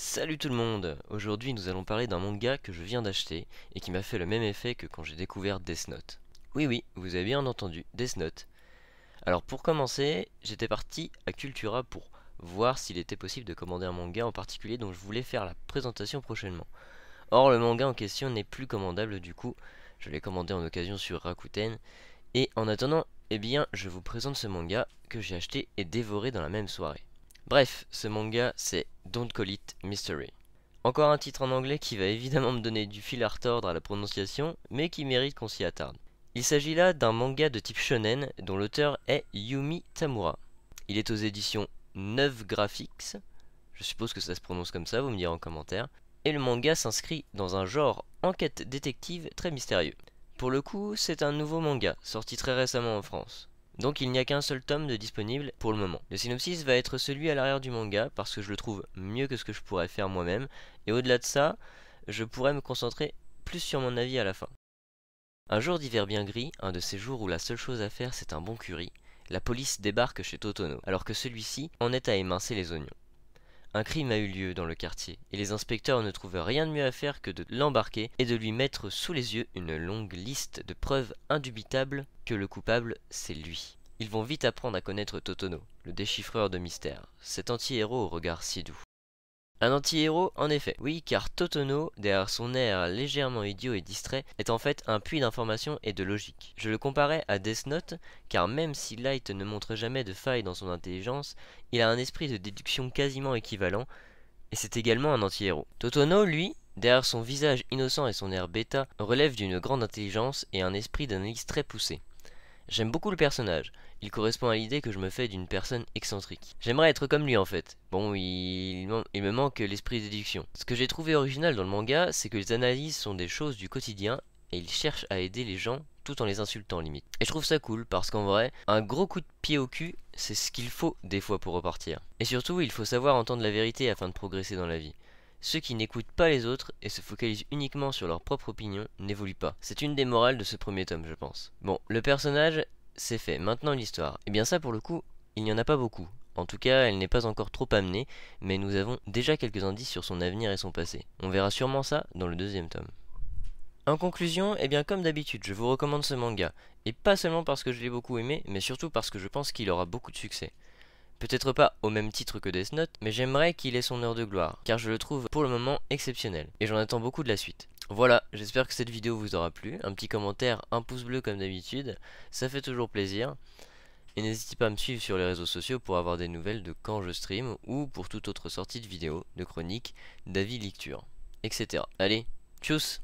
Salut tout le monde Aujourd'hui nous allons parler d'un manga que je viens d'acheter et qui m'a fait le même effet que quand j'ai découvert Death Note. Oui oui, vous avez bien entendu, Death Note. Alors pour commencer, j'étais parti à Cultura pour voir s'il était possible de commander un manga en particulier dont je voulais faire la présentation prochainement. Or le manga en question n'est plus commandable du coup, je l'ai commandé en occasion sur Rakuten, et en attendant, eh bien je vous présente ce manga que j'ai acheté et dévoré dans la même soirée. Bref, ce manga c'est Don't Call It Mystery. Encore un titre en anglais qui va évidemment me donner du fil à retordre à la prononciation, mais qui mérite qu'on s'y attarde. Il s'agit là d'un manga de type shonen dont l'auteur est Yumi Tamura. Il est aux éditions 9 Graphics, je suppose que ça se prononce comme ça, vous me direz en commentaire, et le manga s'inscrit dans un genre enquête détective très mystérieux. Pour le coup, c'est un nouveau manga, sorti très récemment en France. Donc il n'y a qu'un seul tome de disponible pour le moment. Le synopsis va être celui à l'arrière du manga parce que je le trouve mieux que ce que je pourrais faire moi-même et au-delà de ça, je pourrais me concentrer plus sur mon avis à la fin. Un jour d'hiver bien gris, un de ces jours où la seule chose à faire c'est un bon curry, la police débarque chez Totono alors que celui-ci en est à émincer les oignons. Un crime a eu lieu dans le quartier, et les inspecteurs ne trouvent rien de mieux à faire que de l'embarquer et de lui mettre sous les yeux une longue liste de preuves indubitables que le coupable, c'est lui. Ils vont vite apprendre à connaître Totono, le déchiffreur de mystères, cet anti-héros au regard si doux. Un anti-héros, en effet. Oui, car Totono, derrière son air légèrement idiot et distrait, est en fait un puits d'information et de logique. Je le comparais à Death Note, car même si Light ne montre jamais de faille dans son intelligence, il a un esprit de déduction quasiment équivalent, et c'est également un anti-héros. Totono, lui, derrière son visage innocent et son air bêta, relève d'une grande intelligence et un esprit d'analyse très poussé. J'aime beaucoup le personnage. Il correspond à l'idée que je me fais d'une personne excentrique. J'aimerais être comme lui en fait. Bon, il, me manque l'esprit de Ce que j'ai trouvé original dans le manga, c'est que les analyses sont des choses du quotidien et il cherche à aider les gens tout en les insultant limite. Et je trouve ça cool parce qu'en vrai, un gros coup de pied au cul, c'est ce qu'il faut des fois pour repartir. Et surtout, il faut savoir entendre la vérité afin de progresser dans la vie. Ceux qui n'écoutent pas les autres et se focalisent uniquement sur leur propre opinion n'évoluent pas. C'est une des morales de ce premier tome, je pense. Bon, le personnage, c'est fait, maintenant l'histoire. Et eh bien ça, pour le coup, il n'y en a pas beaucoup. En tout cas, elle n'est pas encore trop amenée, mais nous avons déjà quelques indices sur son avenir et son passé. On verra sûrement ça dans le deuxième tome. En conclusion, et eh bien comme d'habitude, je vous recommande ce manga, et pas seulement parce que je l'ai beaucoup aimé, mais surtout parce que je pense qu'il aura beaucoup de succès. Peut-être pas au même titre que Death Note, mais j'aimerais qu'il ait son heure de gloire, car je le trouve pour le moment exceptionnel, et j'en attends beaucoup de la suite. Voilà, j'espère que cette vidéo vous aura plu, un petit commentaire, un pouce bleu comme d'habitude, ça fait toujours plaisir. Et n'hésitez pas à me suivre sur les réseaux sociaux pour avoir des nouvelles de quand je stream, ou pour toute autre sortie de vidéo, de chronique, d'avis lecture, etc. Allez, tchuss